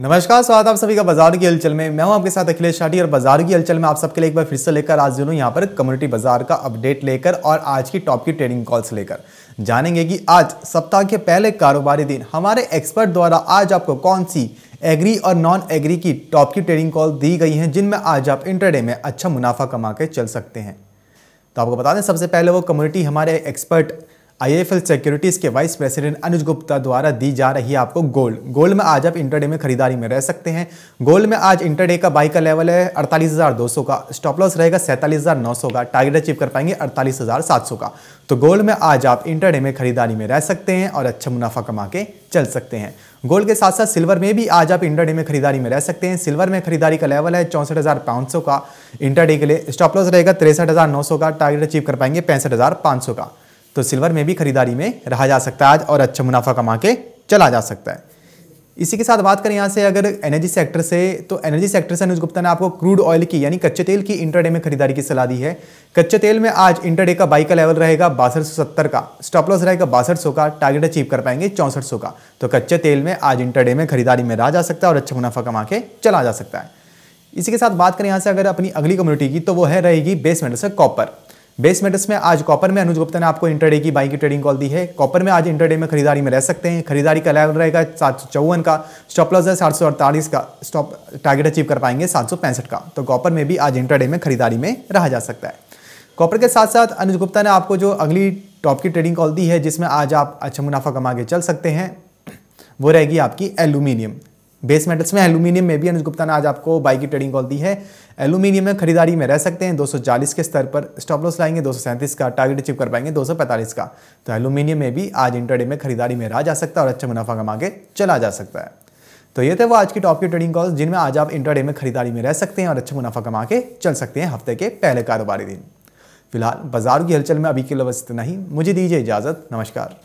नमस्कार स्वागत आप सभी का बाजार की हलचल में मैं हूं आपके साथ अखिलेश शाठी और बाजार की हलचल में आप सबके लिए एक बार फिर से लेकर आज दोनों यहां पर कम्युनिटी बाजार का अपडेट लेकर और आज की टॉप की ट्रेडिंग कॉल्स लेकर जानेंगे कि आज सप्ताह के पहले कारोबारी दिन हमारे एक्सपर्ट द्वारा आज आपको कौन सी एग्री और नॉन एग्री की टॉप की ट्रेडिंग कॉल दी गई हैं जिनमें आज आप इंटरडे में अच्छा मुनाफा कमा के चल सकते हैं तो आपको बता दें सबसे पहले वो कम्युनिटी हमारे एक्सपर्ट आईएफएल सिक्योरिटीज के वाइस प्रेसिडेंट अनुज गुप्ता द्वारा दी जा रही है आपको गोल्ड गोल्ड में आज आप इंटरडे में खरीदारी में रह सकते हैं गोल्ड में आज इंटरडे का बाई का लेवल है अड़तालीस का स्टॉप लॉस रहेगा सैंतालीस का टारगेट अचीव कर पाएंगे अड़तालीस का तो गोल्ड में आज आप इंटरडे में खरीदारी में रह सकते हैं और अच्छा मुनाफा कमा के चल सकते हैं गोल्ड के साथ साथ सिल्वर में भी आज आप इंटरडे में खरीदारी में रह सकते हैं सिल्वर में खरीदारी का लेवल है चौंसठ हज़ार पाँच सौ का इंटरडे के लिए स्टॉप लॉस रहेगा तिरसठ हज़ार नौ सौ का टारगेट अचीव कर पाएंगे पैंसठ हज़ार पाँच सौ का तो सिल्वर में भी खरीदारी में रहा जा सकता है आज और अच्छा मुनाफा कमा के चला जा सकता है इसी के साथ बात करें यहाँ से अगर एनर्जी सेक्टर से तो एनर्जी सेक्टर से अनुज गुप्ता ने आपको क्रूड ऑयल की यानी कच्चे तेल की इंटरडे में खरीदारी की सलाह दी है कच्चे तेल में आज इंटरडे का बाई का लेवल रहेगा बासठ का स्टॉप लॉस रहेगा बासठ का टारगेट अचीव कर पाएंगे चौंसठ का तो कच्चे तेल में आज इंटरडे में खरीदारी में रहा जा सकता है और अच्छा मुनाफा कमा के चला जा सकता है इसी के साथ बात करें यहाँ से अगर अपनी अगली कम्युनिटी की तो वो है रहेगी बेसमेंट से कॉपर बेस मेटल्स में आज कॉपर में अनुज गुप्ता ने आपको इंटरडे की बाइक की ट्रेडिंग कॉल दी है कॉपर में आज इंटरडे में खरीदारी में रह सकते हैं खरीदारी का लेवल रहेगा सात सौ चौवन का स्टॉप लॉस है सात सौ अड़तालीस का स्टॉप टारगेट अचीव कर पाएंगे सात सौ पैंसठ का तो कॉपर में भी आज इंटरडे में खरीदारी में रहा जा सकता है कॉपर के साथ साथ अनुज गुप्ता ने आपको जो अगली टॉप की ट्रेडिंग कॉल दी है जिसमें आज आप अच्छा मुनाफा कमा के चल सकते हैं वो रहेगी आपकी एल्यूमिनियम बेस मेटल्स में एल्यूमिनियम में भी अनुज गुप्ता ने आज आपको बाई की ट्रेडिंग कॉल दी है एल्यूमिनियम में खरीदारी में रह सकते हैं 240 के स्तर पर स्टॉप लॉस लाएंगे 237 का टारगेट अचीव कर पाएंगे 245 का तो एल्यूमिनियम में भी आज इंटरडे में खरीदारी में रहा जा सकता है और अच्छा मुनाफा कमा के चला जा सकता है तो ये थे वो आज की टॉप की ट्रेडिंग कॉल जिनमें आज आप इंटरडे में खरीदारी में रह सकते हैं और अच्छा मुनाफा कमा के चल सकते हैं हफ्ते के पहले कारोबारी दिन फिलहाल बाजार की हलचल में अभी के लिए बस इतना ही मुझे दीजिए इजाज़त नमस्कार